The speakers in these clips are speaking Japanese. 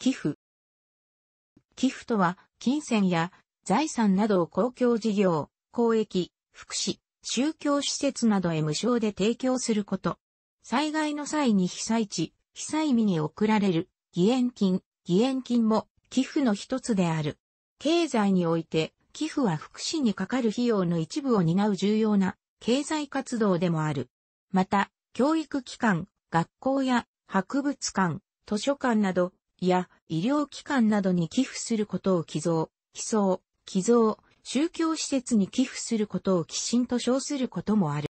寄付。寄付とは、金銭や財産などを公共事業、公益、福祉、宗教施設などへ無償で提供すること。災害の際に被災地、被災民に送られる義援金、義援金も寄付の一つである。経済において、寄付は福祉にかかる費用の一部を担う重要な経済活動でもある。また、教育機関、学校や博物館、図書館などや医療機関などに寄付することを寄贈、寄贈、寄贈、宗教施設に寄付することを寄進と称することもある。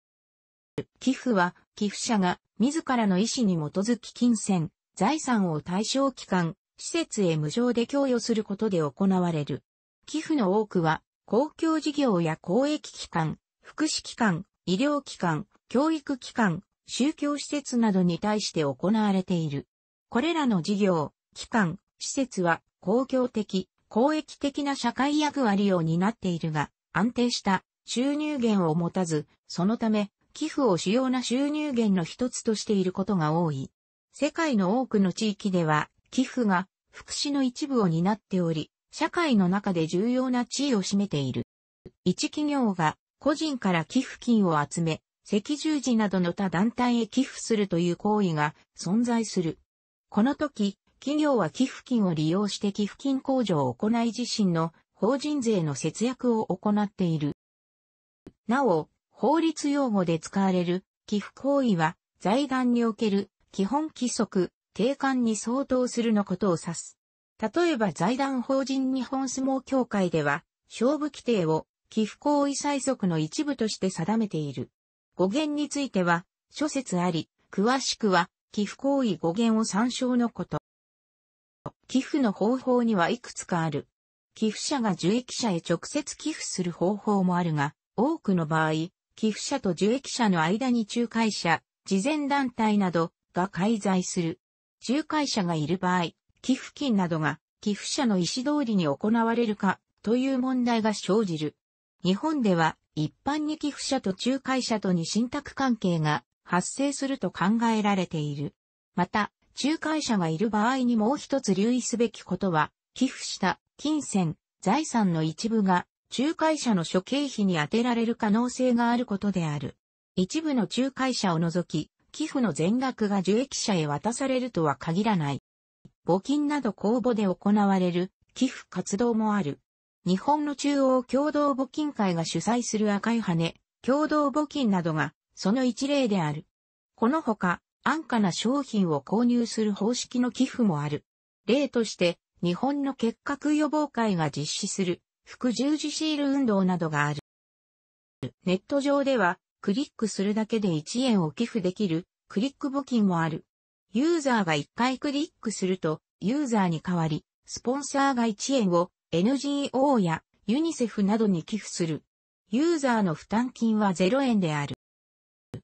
寄付は、寄付者が自らの意思に基づき金銭、財産を対象機関、施設へ無償で供与することで行われる。寄付の多くは、公共事業や公益機関、福祉機関、医療機関、教育機関、宗教施設などに対して行われている。これらの事業、機関、施設は公共的、公益的な社会役割を担っているが、安定した収入源を持たず、そのため、寄付を主要な収入源の一つとしていることが多い。世界の多くの地域では、寄付が福祉の一部を担っており、社会の中で重要な地位を占めている。一企業が個人から寄付金を集め、赤十字などの他団体へ寄付するという行為が存在する。この時、企業は寄付金を利用して寄付金控除を行い自身の法人税の節約を行っている。なお、法律用語で使われる寄付行為は財団における基本規則、定款に相当するのことを指す。例えば財団法人日本相撲協会では、勝負規定を寄付行為最速の一部として定めている。語源については、諸説あり、詳しくは寄付行為語源を参照のこと。寄付の方法にはいくつかある。寄付者が受益者へ直接寄付する方法もあるが、多くの場合、寄付者と受益者の間に仲介者、慈善団体などが介在する。仲介者がいる場合、寄付金などが寄付者の意思通りに行われるかという問題が生じる。日本では一般に寄付者と仲介者とに信託関係が発生すると考えられている。また、仲介者がいる場合にもう一つ留意すべきことは、寄付した金銭、財産の一部が仲介者の諸経費に充てられる可能性があることである。一部の仲介者を除き、寄付の全額が受益者へ渡されるとは限らない。募金など公募で行われる寄付活動もある。日本の中央共同募金会が主催する赤い羽、共同募金などがその一例である。このほか、安価な商品を購入する方式の寄付もある。例として、日本の結核予防会が実施する、副十字シール運動などがある。ネット上では、クリックするだけで1円を寄付できる、クリック募金もある。ユーザーが1回クリックすると、ユーザーに代わり、スポンサーが1円を NGO やユニセフなどに寄付する。ユーザーの負担金は0円である。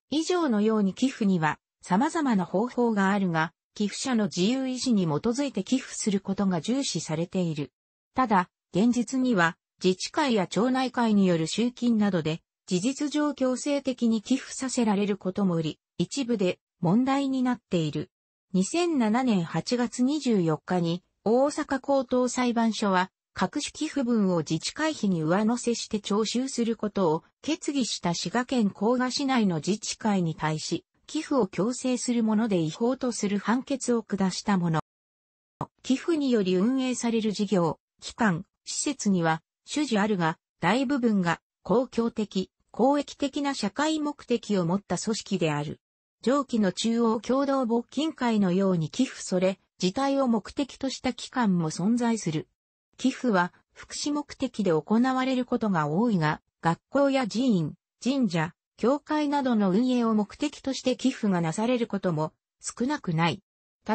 以上のように寄付には様々な方法があるが、寄付者の自由意志に基づいて寄付することが重視されている。ただ、現実には、自治会や町内会による集金などで、事実上強制的に寄付させられることもあり、一部で問題になっている。2007年8月24日に、大阪高等裁判所は、各種寄付分を自治会費に上乗せして徴収することを決議した滋賀県甲賀市内の自治会に対し、寄付を強制するもので違法とする判決を下したもの。寄付により運営される事業、機関、施設には、主事あるが、大部分が公共的、公益的な社会目的を持った組織である。上記の中央共同募金会のように寄付それ、自体を目的とした機関も存在する。寄付は、福祉目的で行われることが多いが、学校や寺院、神社、教会などの運営を目的として寄付がなされることも少なくない。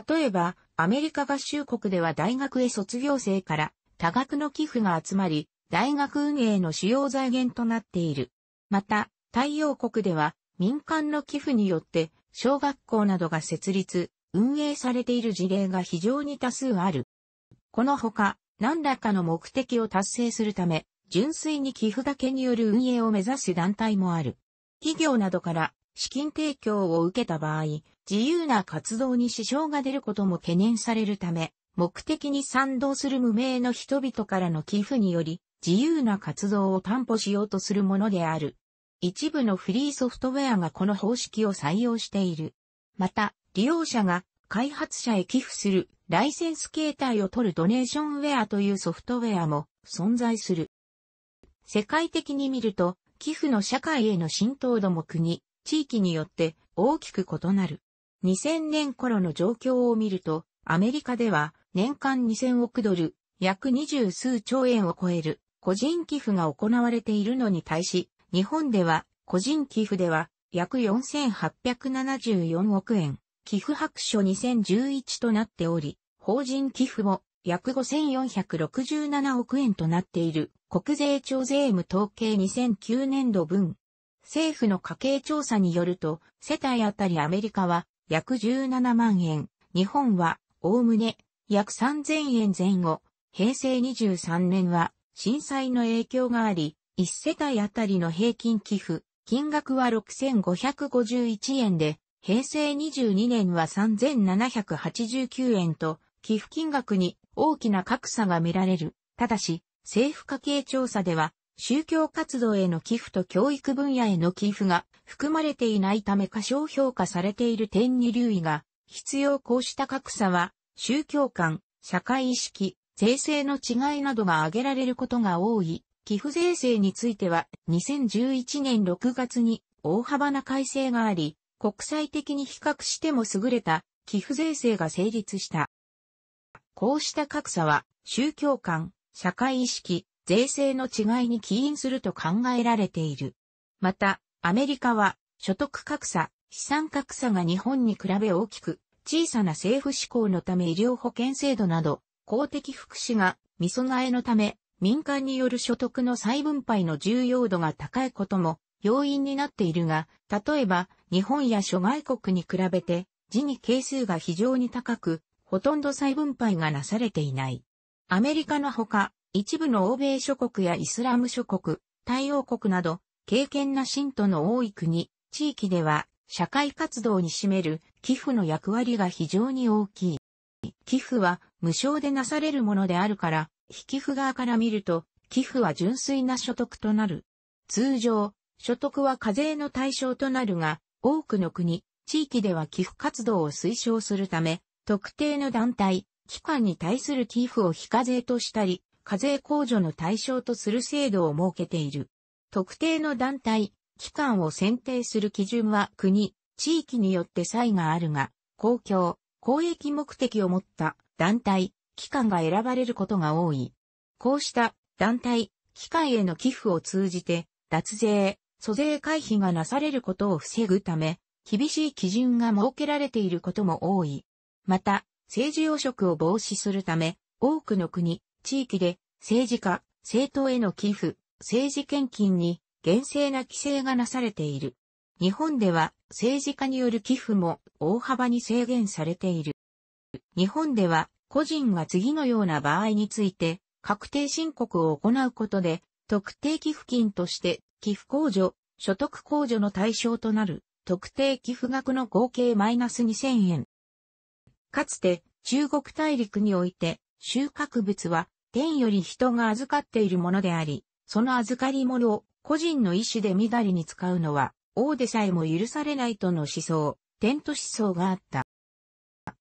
例えば、アメリカ合衆国では大学へ卒業生から多額の寄付が集まり、大学運営の主要財源となっている。また、太陽国では民間の寄付によって小学校などが設立、運営されている事例が非常に多数ある。このほか、何らかの目的を達成するため、純粋に寄付だけによる運営を目指す団体もある。企業などから資金提供を受けた場合、自由な活動に支障が出ることも懸念されるため、目的に賛同する無名の人々からの寄付により、自由な活動を担保しようとするものである。一部のフリーソフトウェアがこの方式を採用している。また、利用者が開発者へ寄付するライセンス形態を取るドネーションウェアというソフトウェアも存在する。世界的に見ると、寄付の社会への浸透度も国、地域によって大きく異なる。2000年頃の状況を見ると、アメリカでは年間2000億ドル、約20数兆円を超える個人寄付が行われているのに対し、日本では個人寄付では約4874億円、寄付白書2011となっており、法人寄付も約5467億円となっている国税庁税務統計2009年度分。政府の家計調査によると、世帯あたりアメリカは約17万円、日本はおおむね約3000円前後、平成23年は震災の影響があり、1世帯あたりの平均寄付、金額は6551円で、平成22年は3789円と、寄付金額に大きな格差が見られる。ただし、政府家計調査では、宗教活動への寄付と教育分野への寄付が含まれていないため過小評価されている点に留意が必要こうした格差は宗教観、社会意識、税制の違いなどが挙げられることが多い。寄付税制については2011年6月に大幅な改正があり、国際的に比較しても優れた寄付税制が成立した。こうした格差は、宗教観、社会意識、税制の違いに起因すると考えられている。また、アメリカは、所得格差、資産格差が日本に比べ大きく、小さな政府志向のため医療保険制度など、公的福祉が見備えのため、民間による所得の再分配の重要度が高いことも要因になっているが、例えば日本や諸外国に比べて字に係数が非常に高く、ほとんど再分配がなされていない。アメリカのほか、一部の欧米諸国やイスラム諸国、太陽国など、敬虔な信徒の多い国、地域では、社会活動に占める寄付の役割が非常に大きい。寄付は無償でなされるものであるから、非寄付側から見ると、寄付は純粋な所得となる。通常、所得は課税の対象となるが、多くの国、地域では寄付活動を推奨するため、特定の団体、機関に対する寄付を非課税としたり、課税控除の対象とする制度を設けている。特定の団体、機関を選定する基準は国、地域によって差異があるが、公共、公益目的を持った団体、機関が選ばれることが多い。こうした団体、機関への寄付を通じて、脱税、租税回避がなされることを防ぐため、厳しい基準が設けられていることも多い。また、政治汚職を防止するため、多くの国、地域で、政治家、政党への寄付、政治献金に厳正な規制がなされている。日本では政治家による寄付も大幅に制限されている。日本では個人が次のような場合について確定申告を行うことで特定寄付金として寄付控除、所得控除の対象となる特定寄付額の合計マイナス2000円かつて中国大陸において収穫物は天より人が預かっているものであり、その預かり物を個人の意思でみだりに使うのは王でさえも許されないとの思想、天と思想があった。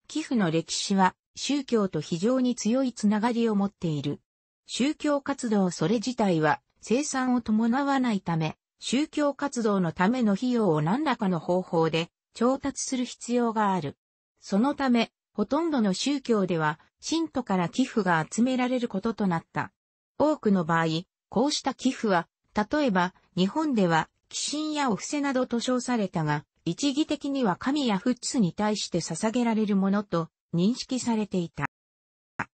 寄付の歴史は宗教と非常に強いつながりを持っている。宗教活動それ自体は生産を伴わないため、宗教活動のための費用を何らかの方法で調達する必要がある。そのため、ほとんどの宗教では、信徒から寄付が集められることとなった。多くの場合、こうした寄付は、例えば、日本では、寄進やお布施などと称されたが、一義的には神や仏に対して捧げられるものと認識されていた。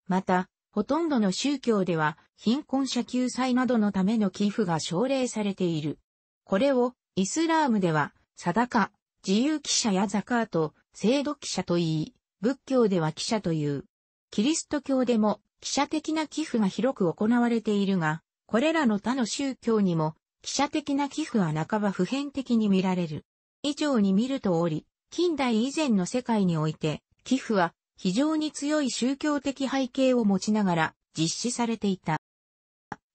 また、ほとんどの宗教では、貧困者救済などのための寄付が奨励されている。これを、イスラームでは、サダカ、自由記者やザカート、制度記者と言い、仏教では記者という。キリスト教でも記者的な寄付が広く行われているが、これらの他の宗教にも記者的な寄付は半ば普遍的に見られる。以上に見るとおり、近代以前の世界において、寄付は非常に強い宗教的背景を持ちながら実施されていた。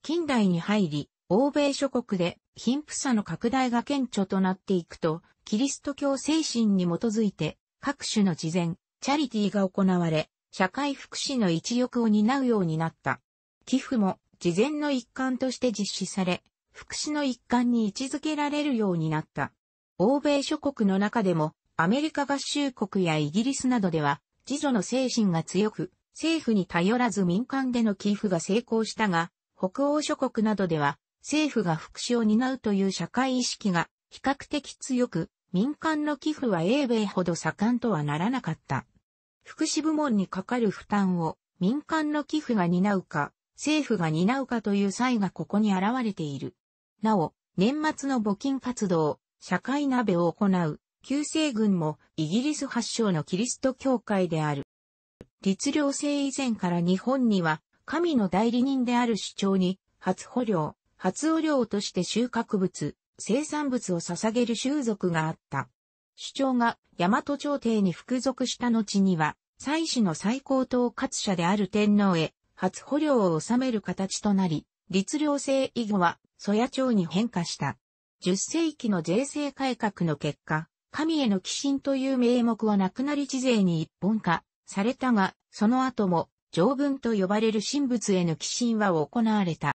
近代に入り、欧米諸国で貧富差の拡大が顕著となっていくと、キリスト教精神に基づいて各種の事前、チャリティーが行われ、社会福祉の一翼を担うようになった。寄付も事前の一環として実施され、福祉の一環に位置づけられるようになった。欧米諸国の中でも、アメリカ合衆国やイギリスなどでは、自助の精神が強く、政府に頼らず民間での寄付が成功したが、北欧諸国などでは、政府が福祉を担うという社会意識が比較的強く、民間の寄付は英米ほど盛んとはならなかった。福祉部門にかかる負担を民間の寄付が担うか、政府が担うかという際がここに現れている。なお、年末の募金活動、社会鍋を行う、旧世軍もイギリス発祥のキリスト教会である。律令制以前から日本には、神の代理人である主張に、初捕領、初捕領として収穫物、生産物を捧げる習俗があった。主張が大和朝廷に服属した後には、祭祀の最高統括者である天皇へ、初捕虜を収める形となり、律令制以後は、蘇野町に変化した。10世紀の税制改革の結果、神への寄進という名目はなくなり地税に一本化されたが、その後も、条文と呼ばれる神仏への寄進は行われた。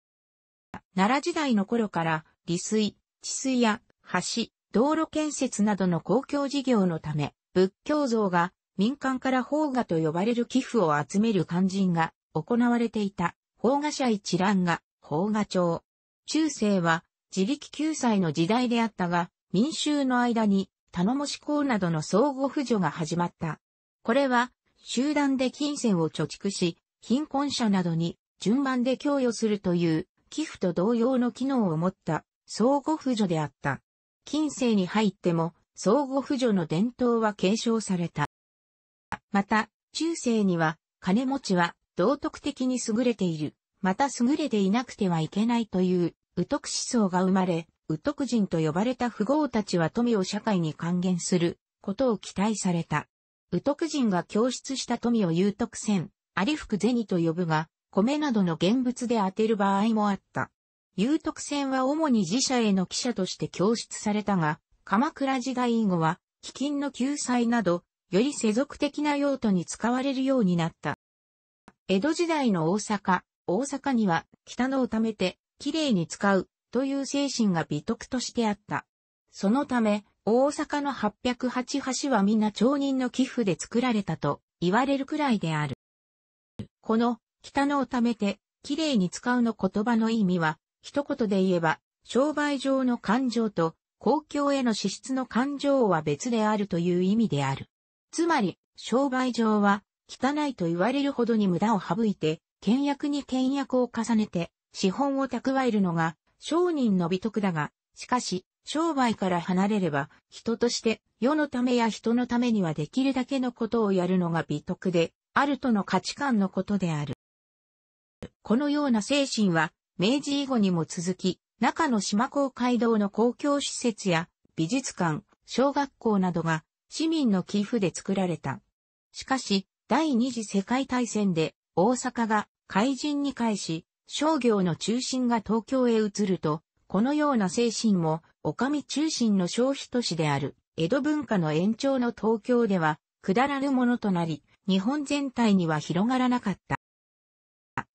奈良時代の頃から、利水、治水や橋、道路建設などの公共事業のため、仏教像が民間から法画と呼ばれる寄付を集める肝心が行われていた法画社一覧が法画帳。中世は自力救済の時代であったが、民衆の間に頼もし公などの相互扶助が始まった。これは集団で金銭を貯蓄し、貧困者などに順番で供与するという寄付と同様の機能を持った相互扶助であった。近世に入っても相互扶助の伝統は継承された。また、中世には金持ちは道徳的に優れている、また優れていなくてはいけないという、右徳思想が生まれ、右徳人と呼ばれた富豪たちは富を社会に還元することを期待された。右徳人が供出した富を有徳り、有福銭と呼ぶが、米などの現物で当てる場合もあった。有徳線は主に自社への記者として供出されたが、鎌倉時代以後は、基金の救済など、より世俗的な用途に使われるようになった。江戸時代の大阪、大阪には、北のを貯めて、きれいに使う、という精神が美徳としてあった。そのため、大阪の808橋は皆町人の寄付で作られたと言われるくらいである。この、北のを貯めて、きれいに使うの言葉の意味は、一言で言えば、商売上の感情と公共への支出の感情は別であるという意味である。つまり、商売上は汚いと言われるほどに無駄を省いて、倹約に倹約を重ねて、資本を蓄えるのが商人の美徳だが、しかし、商売から離れれば、人として世のためや人のためにはできるだけのことをやるのが美徳で、あるとの価値観のことである。このような精神は、明治以後にも続き、中の島公会堂の公共施設や美術館、小学校などが市民の寄付で作られた。しかし、第二次世界大戦で大阪が海人に返し、商業の中心が東京へ移ると、このような精神も、お上中心の消費都市である、江戸文化の延長の東京では、くだらぬものとなり、日本全体には広がらなかった。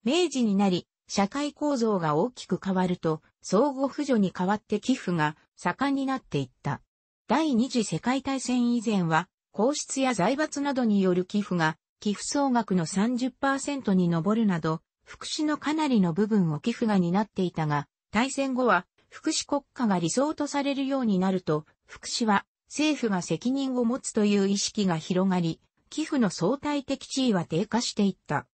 明治になり、社会構造が大きく変わると、相互扶助に代わって寄付が盛んになっていった。第二次世界大戦以前は、皇室や財閥などによる寄付が、寄付総額の30%に上るなど、福祉のかなりの部分を寄付が担っていたが、大戦後は、福祉国家が理想とされるようになると、福祉は政府が責任を持つという意識が広がり、寄付の相対的地位は低下していった。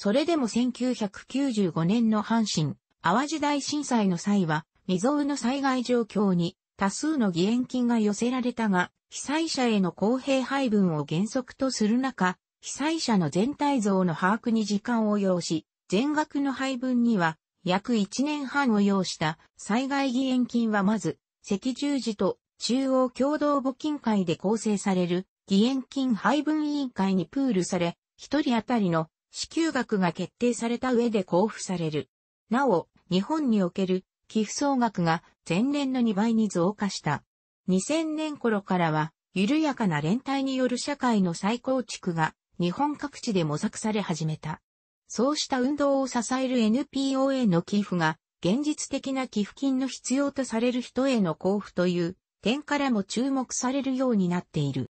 それでも1995年の阪神、淡路大震災の際は、未曾有の災害状況に多数の義援金が寄せられたが、被災者への公平配分を原則とする中、被災者の全体像の把握に時間を要し、全額の配分には約1年半を要した災害義援金はまず、赤十字と中央共同募金会で構成される義援金配分委員会にプールされ、一人当たりの支給額が決定された上で交付される。なお、日本における寄付総額が前年の2倍に増加した。2000年頃からは、緩やかな連帯による社会の再構築が日本各地で模索され始めた。そうした運動を支える NPO への寄付が現実的な寄付金の必要とされる人への交付という点からも注目されるようになっている。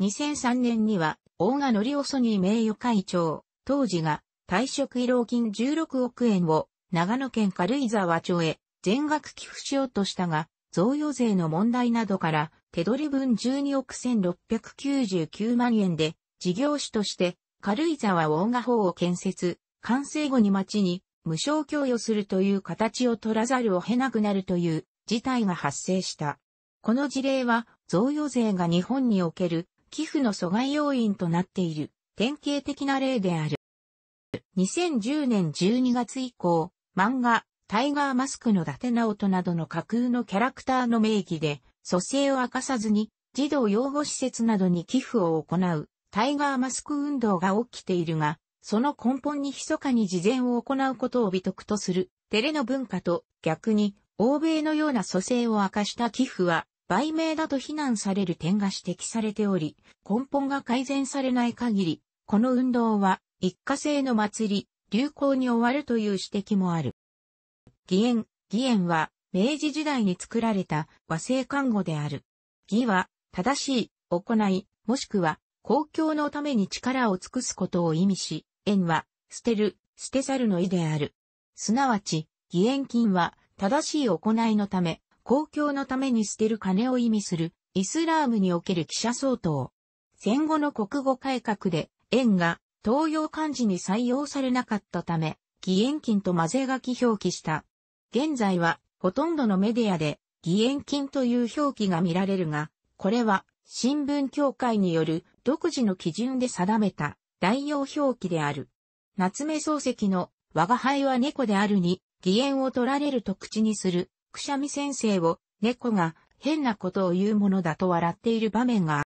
2003年には大賀則おそに名誉会長、当時が退職慰労金16億円を長野県軽井沢町へ全額寄付しようとしたが、贈与税の問題などから手取り分12億1699万円で事業主として軽井沢大賀法を建設、完成後に町に無償供与するという形を取らざるを得なくなるという事態が発生した。この事例は贈与税が日本における寄付の阻害要因となっている典型的な例である。2010年12月以降、漫画、タイガーマスクの伊達直人などの架空のキャラクターの名義で、蘇生を明かさずに、児童養護施設などに寄付を行う、タイガーマスク運動が起きているが、その根本に密かに事前を行うことを美徳とする、テレの文化と、逆に、欧米のような蘇生を明かした寄付は、売名だと非難される点が指摘されており、根本が改善されない限り、この運動は一過性の祭り、流行に終わるという指摘もある。義援、義援は明治時代に作られた和製看護である。義は正しい、行い、もしくは公共のために力を尽くすことを意味し、縁は捨てる、捨て去るの意である。すなわち、義援金は正しい行いのため、公共のために捨てる金を意味する、イスラームにおける記者相当。戦後の国語改革で、円が東洋漢字に採用されなかったため、義援金と混ぜ書き表記した。現在は、ほとんどのメディアで、義援金という表記が見られるが、これは、新聞協会による独自の基準で定めた代用表記である。夏目漱石の我が輩は猫であるに、義援を取られると口にするくしゃみ先生を猫が変なことを言うものだと笑っている場面がある。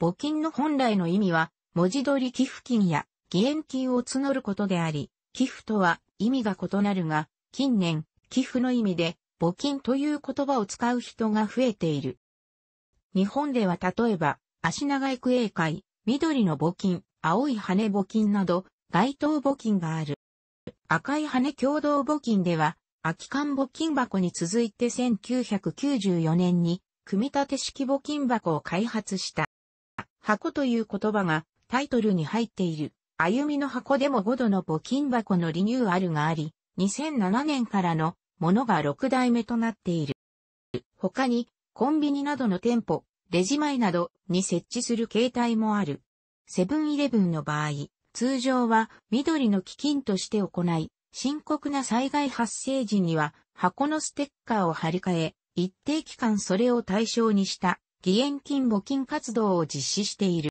募金の本来の意味は、文字通り寄付金や義援金を募ることであり、寄付とは意味が異なるが、近年、寄付の意味で募金という言葉を使う人が増えている。日本では例えば、足長育英会、緑の募金、青い羽募金など、街頭募金がある。赤い羽共同募金では、空き缶募金箱に続いて1994年に、組み立て式募金箱を開発した。箱という言葉がタイトルに入っている。歩みの箱でも5度の募金箱のリニューアルがあり、2007年からのものが6代目となっている。他に、コンビニなどの店舗、レジ前などに設置する形態もある。セブンイレブンの場合、通常は緑の基金として行い、深刻な災害発生時には箱のステッカーを貼り替え、一定期間それを対象にした義援金募金活動を実施している。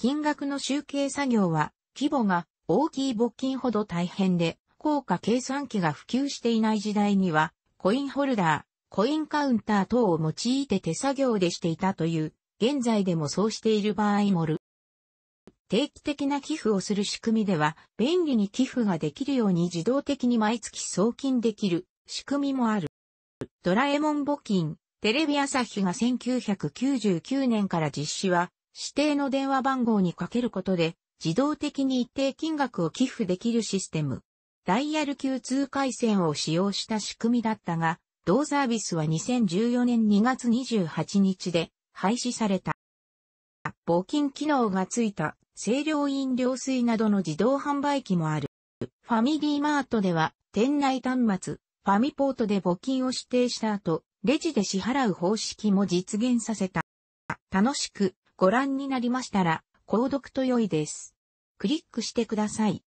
金額の集計作業は規模が大きい募金ほど大変で、効果計算機が普及していない時代には、コインホルダー、コインカウンター等を用いて手作業でしていたという、現在でもそうしている場合もる。定期的な寄付をする仕組みでは、便利に寄付ができるように自動的に毎月送金できる仕組みもある。ドラえもん募金、テレビ朝日が1999年から実施は、指定の電話番号にかけることで、自動的に一定金額を寄付できるシステム。ダイヤル級通回線を使用した仕組みだったが、同サービスは2014年2月28日で廃止された。募金機能がついた清涼飲料水などの自動販売機もある。ファミリーマートでは、店内端末、ファミポートで募金を指定した後、レジで支払う方式も実現させた。楽しくご覧になりましたら、購読と良いです。クリックしてください。